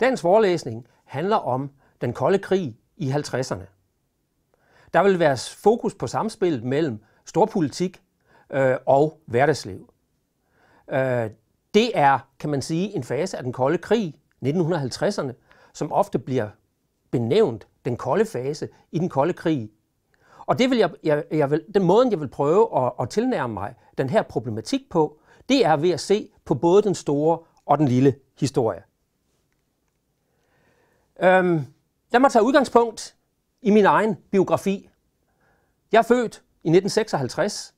Dagens forelæsning handler om den kolde krig i 50'erne. Der vil være fokus på samspillet mellem storpolitik øh, og hverdagsliv. Øh, det er, kan man sige, en fase af den kolde krig, 1950'erne, som ofte bliver benævnt den kolde fase i den kolde krig. Og det vil jeg, jeg, jeg vil, den måde, jeg vil prøve at, at tilnærme mig den her problematik på, det er ved at se på både den store og den lille historie. Øhm, lad mig tage udgangspunkt i min egen biografi. Jeg er født i 1956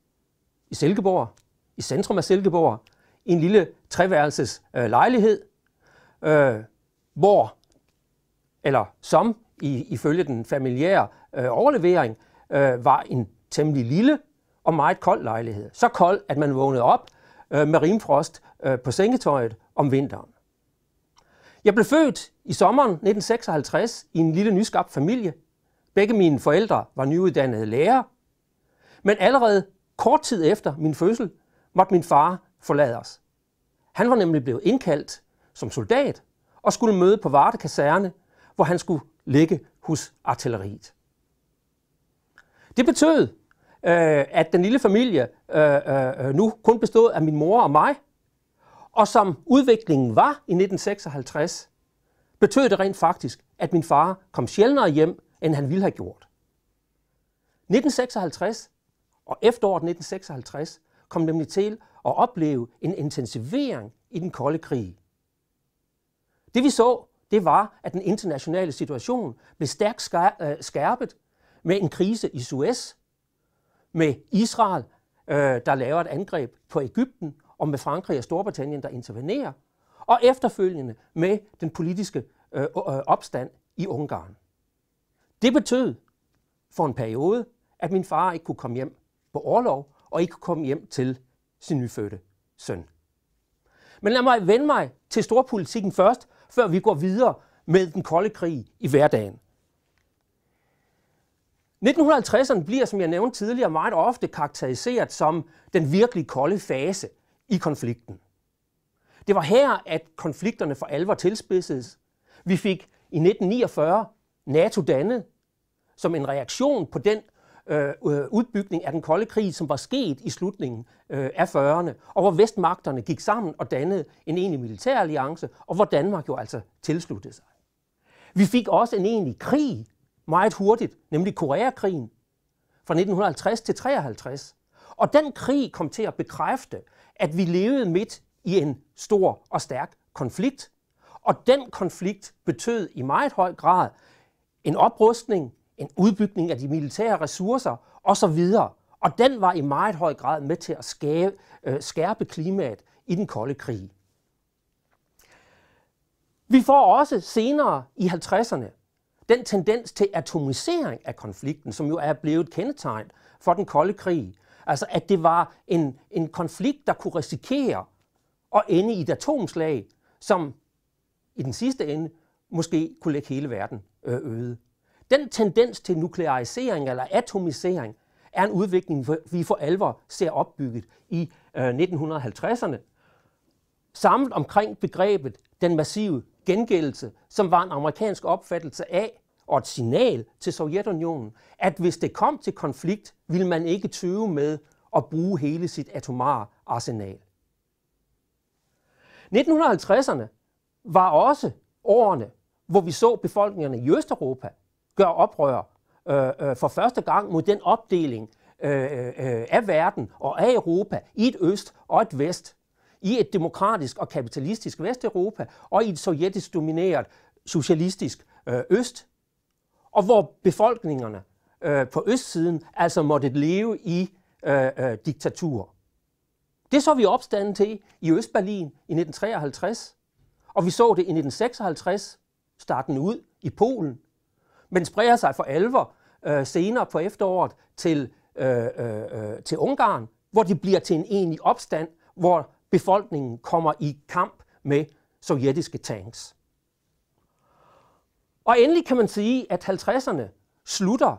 i Silkeborg, i centrum af Silkeborg, i en lille treværelses øh, lejlighed, øh, hvor, eller som i, ifølge den familiære øh, overlevering, øh, var en temmelig lille og meget kold lejlighed. Så kold, at man vågnede op øh, med rimfrost øh, på sengetøjet om vinteren. Jeg blev født i sommeren 1956 i en lille nyskabt familie. Begge mine forældre var nyuddannede lærere. Men allerede kort tid efter min fødsel måtte min far forlade os. Han var nemlig blevet indkaldt som soldat og skulle møde på Varde Kaserne, hvor han skulle ligge hos artilleriet. Det betød, øh, at den lille familie øh, øh, nu kun bestod af min mor og mig, og som udviklingen var i 1956, betød det rent faktisk, at min far kom sjældnere hjem, end han ville have gjort. 1956 og efteråret 1956 kom nemlig til at opleve en intensivering i den kolde krig. Det vi så, det var, at den internationale situation blev stærkt øh, skærpet med en krise i Suez, med Israel, øh, der laver et angreb på Ægypten, og med Frankrig og Storbritannien, der intervenerer, og efterfølgende med den politiske øh, øh, opstand i Ungarn. Det betød for en periode, at min far ikke kunne komme hjem på orlov og ikke kunne komme hjem til sin nyfødte søn. Men lad mig vende mig til storpolitikken først, før vi går videre med den kolde krig i hverdagen. 1950'erne bliver, som jeg nævnte tidligere, meget ofte karakteriseret som den virkelig kolde fase – i konflikten. Det var her, at konflikterne for alvor tilspidsedes. Vi fik i 1949 NATO dannet som en reaktion på den øh, øh, udbygning af den kolde krig, som var sket i slutningen øh, af 40'erne, og hvor vestmagterne gik sammen og dannede en egentlig militæralliance, og hvor Danmark jo altså tilsluttede sig. Vi fik også en egentlig krig meget hurtigt, nemlig Koreakrigen fra 1950 til 53. Og den krig kom til at bekræfte, at vi levede midt i en stor og stærk konflikt. Og den konflikt betød i meget høj grad en oprustning, en udbygning af de militære ressourcer osv. Og den var i meget høj grad med til at skabe, øh, skærpe klimaet i den kolde krig. Vi får også senere i 50'erne den tendens til atomisering af konflikten, som jo er blevet kendetegn for den kolde krig, Altså at det var en, en konflikt, der kunne risikere at ende i et atomslag, som i den sidste ende måske kunne lægge hele verden øh, øde. Den tendens til nuklearisering eller atomisering er en udvikling, vi for alvor ser opbygget i 1950'erne. Øh, Samlet omkring begrebet den massive gengældelse, som var en amerikansk opfattelse af, og et signal til Sovjetunionen, at hvis det kom til konflikt, ville man ikke tøve med at bruge hele sit atomare arsenal. 1950'erne var også årene, hvor vi så befolkningerne i Østeuropa gøre oprør øh, øh, for første gang mod den opdeling øh, øh, af verden og af Europa i et øst og et vest, i et demokratisk og kapitalistisk Vesteuropa og i et sovjetisk domineret socialistisk øh, øst, og hvor befolkningerne øh, på østsiden altså måtte leve i øh, øh, diktatur. Det så vi opstanden til i Østberlin i 1953, og vi så det i 1956, starten ud i Polen, men spreder sig for alvor øh, senere på efteråret til, øh, øh, øh til Ungarn, hvor det bliver til en enig opstand, hvor befolkningen kommer i kamp med sovjetiske tanks. Og endelig kan man sige, at 50'erne slutter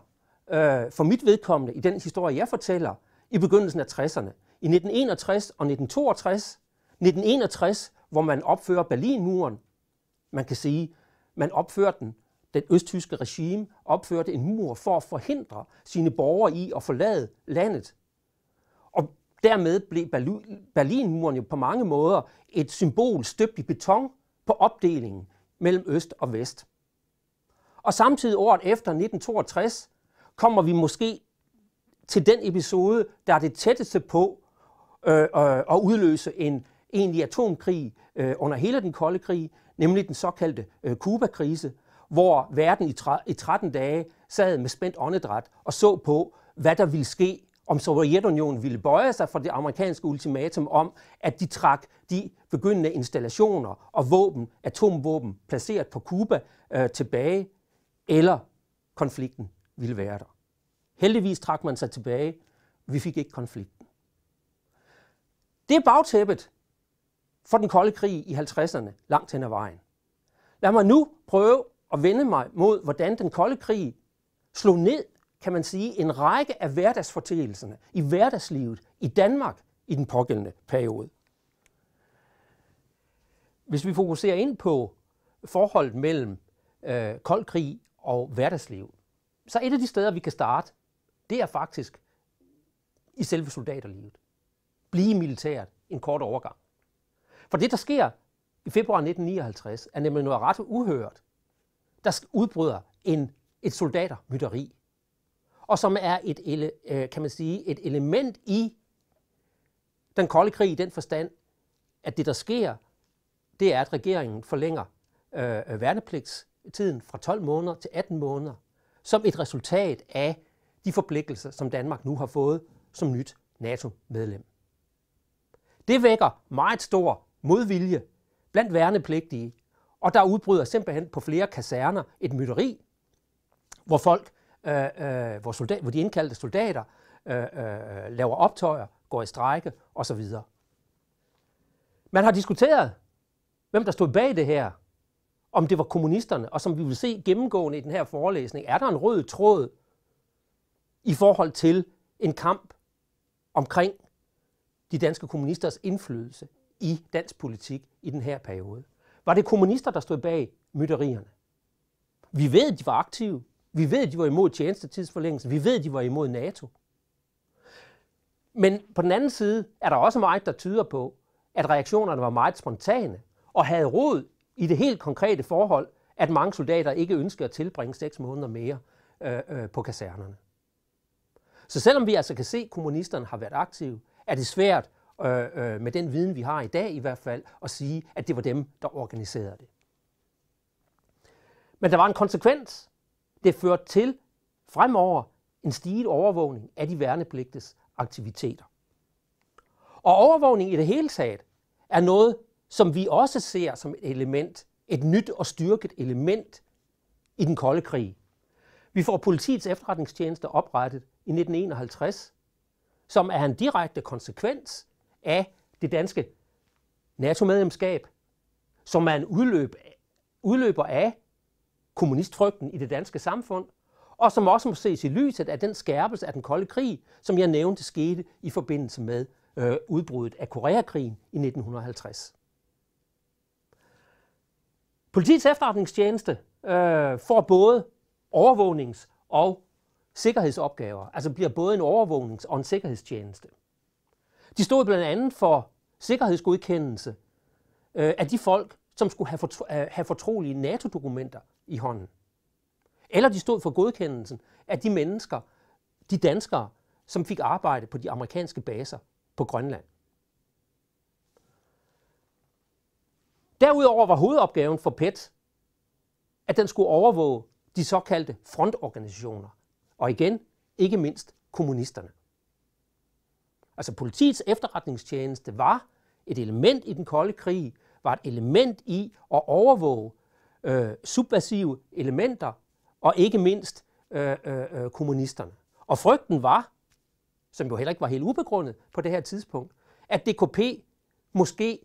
øh, for mit vedkommende i den historie, jeg fortæller, i begyndelsen af 60'erne. I 1961 og 1962. 1961, hvor man opfører Berlinmuren. Man kan sige, man opfører den. Den østtyske regime opførte en mur for at forhindre sine borgere i at forlade landet. Og dermed blev Berlinmuren jo på mange måder et symbol støbt i beton på opdelingen mellem øst og vest. Og samtidig året efter 1962 kommer vi måske til den episode, der er det tætteste på øh, øh, at udløse en egentlig atomkrig øh, under hele den kolde krig, nemlig den såkaldte øh, Kuba-krise, hvor verden i, i 13 dage sad med spændt åndedræt og så på, hvad der ville ske, om Sovjetunionen ville bøje sig for det amerikanske ultimatum om, at de trak de begyndende installationer og våben, atomvåben placeret på Kuba øh, tilbage eller konflikten ville være der. Heldigvis trak man sig tilbage. Vi fik ikke konflikten. Det er bagtæppet for den kolde krig i 50'erne langt hen ad vejen. Lad mig nu prøve at vende mig mod, hvordan den kolde krig slog ned, kan man sige, en række af hverdagsfortægelserne i hverdagslivet i Danmark i den pågældende periode. Hvis vi fokuserer ind på forholdet mellem øh, kold krig og hverdagsliv. Så et af de steder, vi kan starte, det er faktisk i selve soldaterlivet. Blive militært en kort overgang. For det, der sker i februar 1959, er nemlig noget ret uhørt. Der udbryder en, et soldatermytteri, og som er et, ele, øh, kan man sige, et element i den kolde krig i den forstand, at det, der sker, det er, at regeringen forlænger øh, øh værnepligts tiden fra 12 måneder til 18 måneder, som et resultat af de forpligtelser, som Danmark nu har fået som nyt NATO-medlem. Det vækker meget stor modvilje blandt værnepligtige, og der udbryder simpelthen på flere kaserner et mytteri, hvor folk, øh, øh, hvor, soldat, hvor de indkaldte soldater øh, øh, laver optøjer, går i strejke osv. Man har diskuteret, hvem der stod bag det her, om det var kommunisterne, og som vi vil se gennemgående i den her forelæsning, er der en rød tråd i forhold til en kamp omkring de danske kommunisters indflydelse i dansk politik i den her periode. Var det kommunister, der stod bag mytterierne? Vi ved, at de var aktive. Vi ved, at de var imod tjenestetidsforlængelse. Vi ved, at de var imod NATO. Men på den anden side er der også meget, der tyder på, at reaktionerne var meget spontane og havde rod i det helt konkrete forhold, at mange soldater ikke ønsker at tilbringe seks måneder mere øh, øh, på kasernerne. Så selvom vi altså kan se, at kommunisterne har været aktive, er det svært øh, øh, med den viden, vi har i dag i hvert fald, at sige, at det var dem, der organiserede det. Men der var en konsekvens. Det førte til fremover en stiget overvågning af de værnepligtes aktiviteter. Og overvågning i det hele taget er noget, som vi også ser som et element, et nyt og styrket element i den kolde krig. Vi får politiets efterretningstjeneste oprettet i 1951, som er en direkte konsekvens af det danske NATO-medlemskab, som er en udløb, udløber af kommunistfrygten i det danske samfund, og som også må ses i lyset af den skærpelse af den kolde krig, som jeg nævnte skete i forbindelse med øh, udbruddet af Koreakrigen i 1950. Politiets efterretningstjeneste øh, får både overvågnings- og sikkerhedsopgaver, altså bliver både en overvågnings- og en sikkerhedstjeneste. De stod blandt andet for sikkerhedsgodkendelse øh, af de folk, som skulle have, fortro, øh, have fortrolige NATO-dokumenter i hånden. Eller de stod for godkendelsen af de mennesker, de danskere, som fik arbejde på de amerikanske baser på Grønland. Derudover var hovedopgaven for PET, at den skulle overvåge de såkaldte frontorganisationer, og igen ikke mindst kommunisterne. Altså politiets efterretningstjeneste var et element i den kolde krig, var et element i at overvåge øh, subversive elementer, og ikke mindst øh, øh, øh kommunisterne. Og frygten var, som jo heller ikke var helt ubegrundet på det her tidspunkt, at DKP måske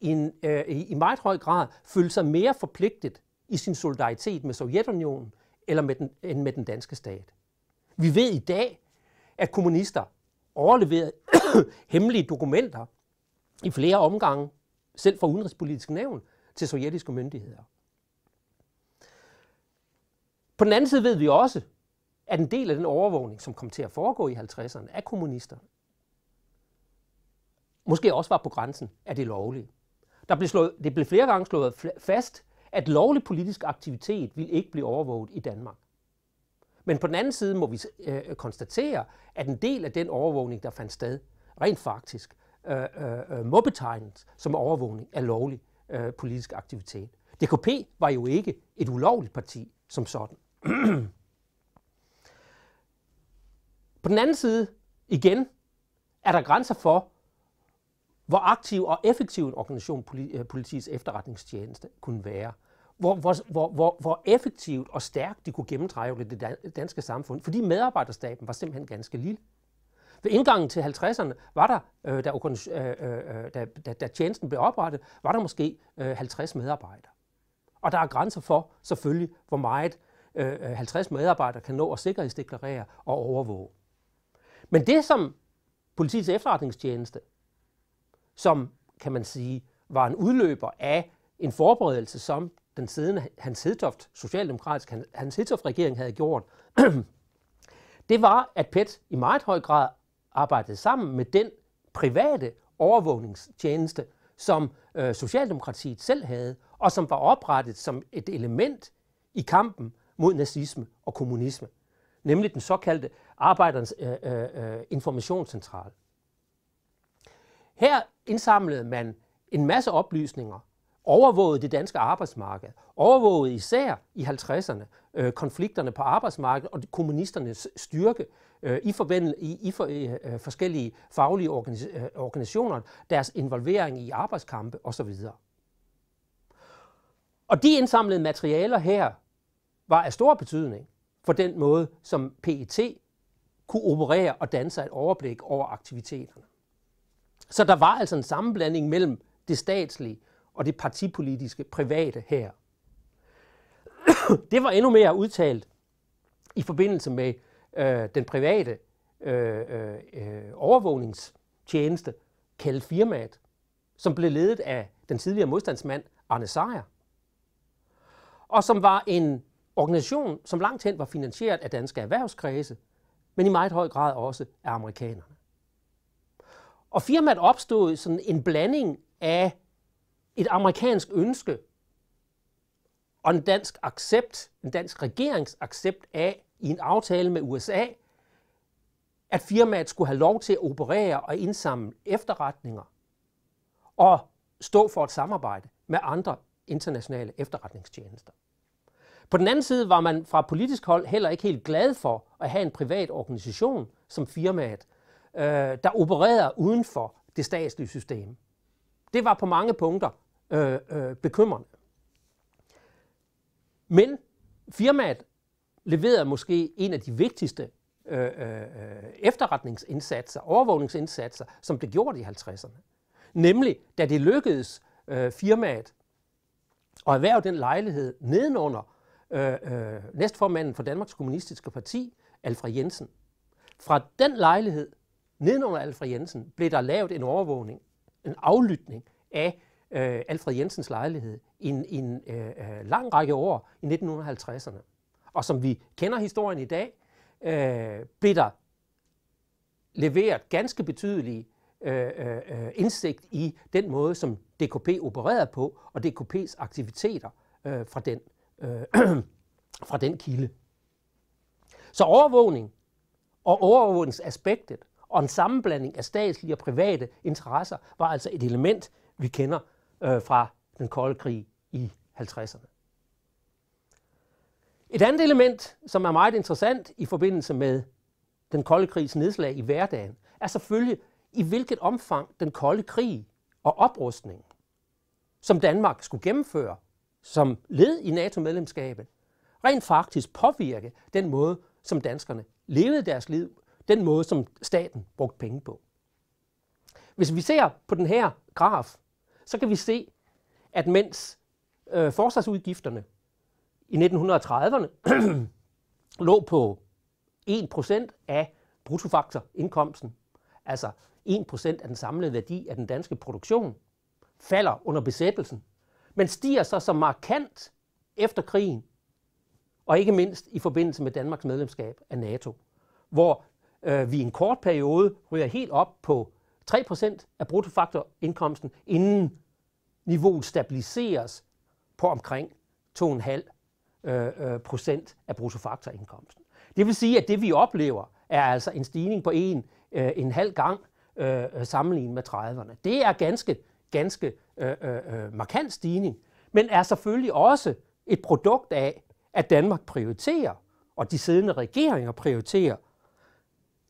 en, øh, i meget høj grad følte sig mere forpligtet i sin solidaritet med Sovjetunionen eller med den, end med den danske stat. Vi ved i dag, at kommunister overleverede hemmelige dokumenter i flere omgange, selv fra udenrigspolitisk nævn, til sovjetiske myndigheder. På den anden side ved vi også, at en del af den overvågning, som kom til at foregå i 50'erne af kommunister, måske også var på grænsen af det lovlige. Der blev slået, det blev flere gange slået fast, at lovlig politisk aktivitet ville ikke blive overvåget i Danmark. Men på den anden side må vi øh, konstatere, at en del af den overvågning, der fandt sted, rent faktisk øh, øh, øh må betegnes som overvågning af lovlig øh, politisk aktivitet. DKP var jo ikke et ulovligt parti som sådan. på den anden side, igen, er der grænser for, hvor aktiv og effektiv en organisation øh, politiets efterretningstjeneste kunne være. Hvor, hvor, hvor, hvor, hvor effektivt og stærkt de kunne gennemtræve det danske samfund, fordi medarbejderstaben var simpelthen ganske lille. Ved indgangen til 50'erne var der, øh, da, øh, øh, øh, da, da, da tjenesten blev oprettet, var der måske øh, 50 medarbejdere. Og der er grænser for selvfølgelig, hvor meget øh, 50 medarbejdere kan nå at sikkerhedsdeklarere og overvåge. Men det, som politiets efterretningstjeneste som kan man sige var en udløber af en forberedelse, som den siddende Hans Hedtoft, socialdemokratisk Hans Hedtoft-regering havde gjort, det var, at PET i meget høj grad arbejdede sammen med den private overvågningstjeneste, som øh, Socialdemokratiet selv havde, og som var oprettet som et element i kampen mod nazisme og kommunisme, nemlig den såkaldte Arbejdernes øh, øh, øh Informationscentral. Her indsamlede man en masse oplysninger, overvågede det danske arbejdsmarked, overvågede især i 50'erne øh, konflikterne på arbejdsmarkedet og kommunisternes styrke øh, i, forvend, i, i for, øh, øh forskellige faglige organi- øh, organisationer, deres involvering i arbejdskampe osv. Og de indsamlede materialer her var af stor betydning for den måde, som PET kunne operere og danne et overblik over aktiviteterne. Så der var altså en sammenblanding mellem det statslige og det partipolitiske private her. det var endnu mere udtalt i forbindelse med øh, den private øh, øh, øh, overvågningstjeneste, kaldet firmaet, som blev ledet af den tidligere modstandsmand Arne Sejer, og som var en organisation, som langt hen var finansieret af danske erhvervskredse, men i meget høj grad også af amerikanerne. Og firmaet opstod sådan en blanding af et amerikansk ønske og en dansk accept, en dansk regeringsaccept af i en aftale med USA, at firmaet skulle have lov til at operere og indsamle efterretninger og stå for et samarbejde med andre internationale efterretningstjenester. På den anden side var man fra politisk hold heller ikke helt glad for at have en privat organisation som firmaet, øh, der opererede uden for det statslige system. Det var på mange punkter øh, øh, bekymrende. Men firmaet leverede måske en af de vigtigste øh, øh, øh efterretningsindsatser, overvågningsindsatser, som det gjorde i 50'erne. Nemlig, da det lykkedes øh, firmaet at erhverve den lejlighed nedenunder øh, øh, næstformanden for Danmarks Kommunistiske Parti, Alfred Jensen. Fra den lejlighed Nedenunder Alfred Jensen blev der lavet en overvågning, en aflytning af øh, Alfred Jensens lejlighed i en, en øh, øh, lang række år i 1950'erne. Og som vi kender historien i dag, øh, blev der leveret ganske betydelig øh, øh, øh, indsigt i den måde, som DKP opererede på, og DKP's aktiviteter øh, fra, den, øh, fra den kilde. Så overvågning og overvågningsaspektet og en sammenblanding af statslige og private interesser var altså et element, vi kender øh, fra den kolde krig i 50'erne. Et andet element, som er meget interessant i forbindelse med den kolde krigs nedslag i hverdagen, er selvfølgelig, i hvilket omfang den kolde krig og oprustning, som Danmark skulle gennemføre som led i NATO-medlemskabet, rent faktisk påvirke den måde, som danskerne levede deres liv den måde, som staten brugte penge på. Hvis vi ser på den her graf, så kan vi se, at mens øh, forsvarsudgifterne i 1930'erne lå på 1% af bruttofaktorindkomsten, altså 1% af den samlede værdi af den danske produktion, falder under besættelsen, men stiger så så markant efter krigen, og ikke mindst i forbindelse med Danmarks medlemskab af NATO, hvor øh, vi i en kort periode ryger helt op på 3% af bruttofaktorindkomsten, inden niveauet stabiliseres på omkring 2,5 øh, øh, procent af bruttofaktorindkomsten. Det vil sige, at det vi oplever er altså en stigning på en, øh, en halv gang øh, sammenlignet med 30'erne. Det er ganske, ganske øh, øh, øh, markant stigning, men er selvfølgelig også et produkt af, at Danmark prioriterer, og de siddende regeringer prioriterer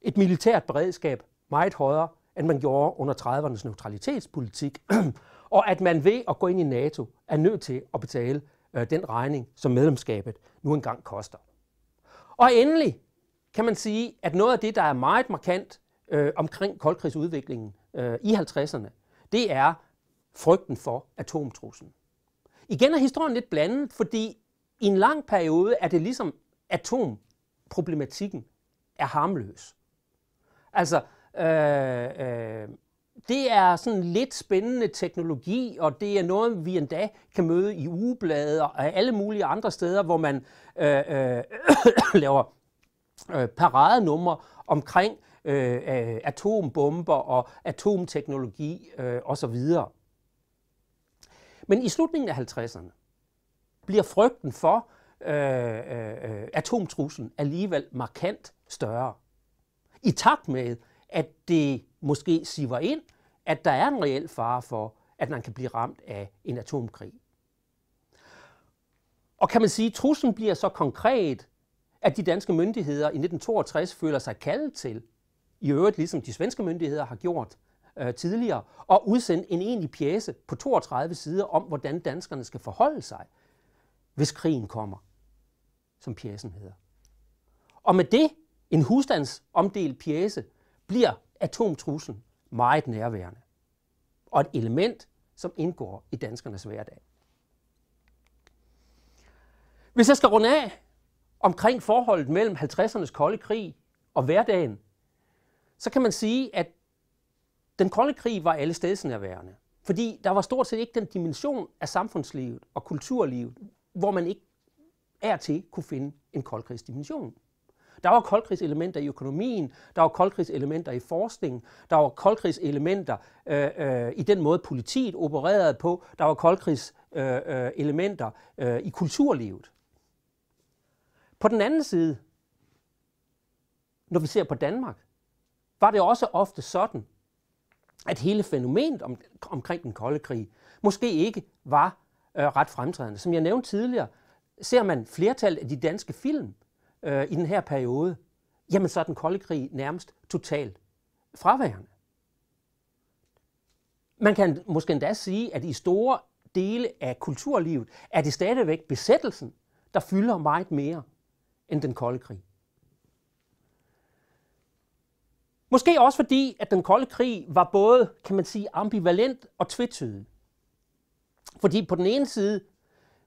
et militært beredskab meget højere, end man gjorde under 30'ernes neutralitetspolitik, og at man ved at gå ind i NATO er nødt til at betale øh, den regning, som medlemskabet nu engang koster. Og endelig kan man sige, at noget af det, der er meget markant øh, omkring koldkrigsudviklingen øh, i 50'erne, det er frygten for atomtruslen. Igen er historien lidt blandet, fordi i en lang periode er det ligesom atomproblematikken er harmløs. Altså, øh, øh, det er sådan lidt spændende teknologi, og det er noget, vi endda kan møde i ugebladet og alle mulige andre steder, hvor man øh, øh, laver øh, paradenumre omkring øh, øh, atombomber og atomteknologi øh, osv. Men i slutningen af 50'erne bliver frygten for øh, øh, øh atomtruslen alligevel markant større i takt med, at det måske siver ind, at der er en reel fare for, at man kan blive ramt af en atomkrig. Og kan man sige, at truslen bliver så konkret, at de danske myndigheder i 1962 føler sig kaldet til, i øvrigt ligesom de svenske myndigheder har gjort øh, tidligere, at udsende en enig pjæse på 32 sider om, hvordan danskerne skal forholde sig, hvis krigen kommer, som pjæsen hedder. Og med det en husstandsomdelt pjæse bliver atomtruslen meget nærværende. Og et element, som indgår i danskernes hverdag. Hvis jeg skal runde af omkring forholdet mellem 50'ernes kolde krig og hverdagen, så kan man sige, at den kolde krig var alle steds nærværende, Fordi der var stort set ikke den dimension af samfundslivet og kulturlivet, hvor man ikke er til kunne finde en koldkrigsdimension. Der var koldkrigselementer i økonomien, der var koldkrigselementer i forskningen, der var koldkrigselementer øh, øh, i den måde, politiet opererede på, der var koldkrigselementer øh, øh, øh, i kulturlivet. På den anden side, når vi ser på Danmark, var det også ofte sådan, at hele fænomenet om, omkring den kolde krig måske ikke var øh, ret fremtrædende. Som jeg nævnte tidligere, ser man flertallet af de danske film, øh, i den her periode, jamen så er den kolde krig nærmest totalt fraværende. Man kan måske endda sige, at i store dele af kulturlivet er det stadigvæk besættelsen, der fylder meget mere end den kolde krig. Måske også fordi, at den kolde krig var både, kan man sige, ambivalent og tvetydig. Fordi på den ene side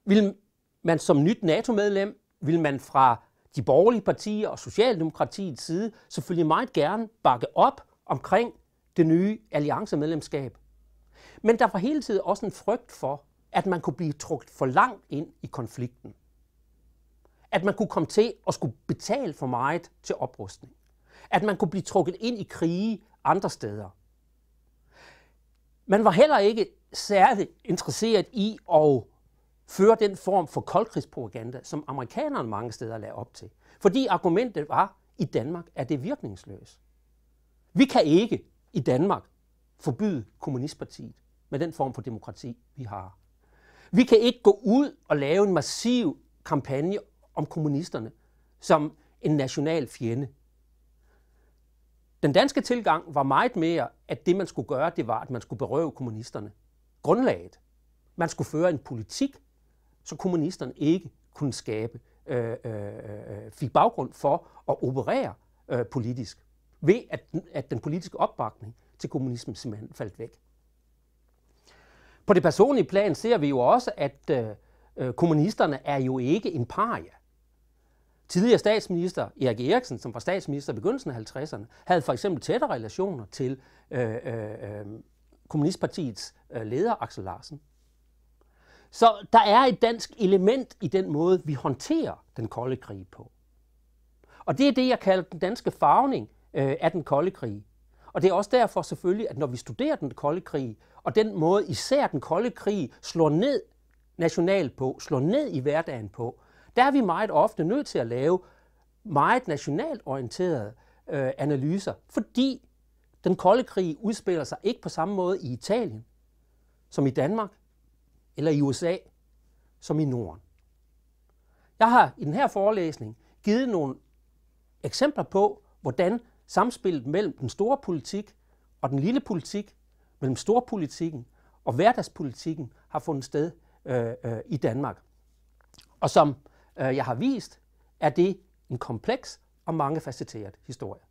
ville man som nyt NATO-medlem, ville man fra de borgerlige partier og Socialdemokratiets side selvfølgelig meget gerne bakke op omkring det nye alliancemedlemskab. Men der var hele tiden også en frygt for, at man kunne blive trukket for langt ind i konflikten. At man kunne komme til at skulle betale for meget til oprustning. At man kunne blive trukket ind i krige andre steder. Man var heller ikke særligt interesseret i at fører den form for koldkrigspropaganda, som amerikanerne mange steder lagde op til. Fordi argumentet var, i Danmark er det virkningsløst. Vi kan ikke i Danmark forbyde Kommunistpartiet med den form for demokrati, vi har. Vi kan ikke gå ud og lave en massiv kampagne om kommunisterne som en national fjende. Den danske tilgang var meget mere, at det man skulle gøre, det var, at man skulle berøve kommunisterne grundlaget. Man skulle føre en politik, så kommunisterne ikke kunne skabe, øh øh, øh, øh, fik baggrund for at operere øh, politisk, ved at, at den politiske opbakning til kommunismen simpelthen faldt væk. På det personlige plan ser vi jo også, at øh, øh kommunisterne er jo ikke en paria. Tidligere statsminister Erik Eriksen, som var statsminister i begyndelsen af 50'erne, havde for eksempel tætte relationer til øh, øh, Kommunistpartiets øh, leder Axel Larsen. Så der er et dansk element i den måde, vi håndterer den kolde krig på. Og det er det, jeg kalder den danske farvning øh, af den kolde krig. Og det er også derfor selvfølgelig, at når vi studerer den kolde krig, og den måde især den kolde krig slår ned nationalt på, slår ned i hverdagen på, der er vi meget ofte nødt til at lave meget nationalt orienterede øh, analyser, fordi den kolde krig udspiller sig ikke på samme måde i Italien som i Danmark, eller i USA, som i Norden. Jeg har i den her forelæsning givet nogle eksempler på, hvordan samspillet mellem den store politik og den lille politik, mellem storpolitikken og hverdagspolitikken har fundet sted øh, øh, i Danmark. Og som øh, jeg har vist, er det en kompleks og mangefacetteret historie.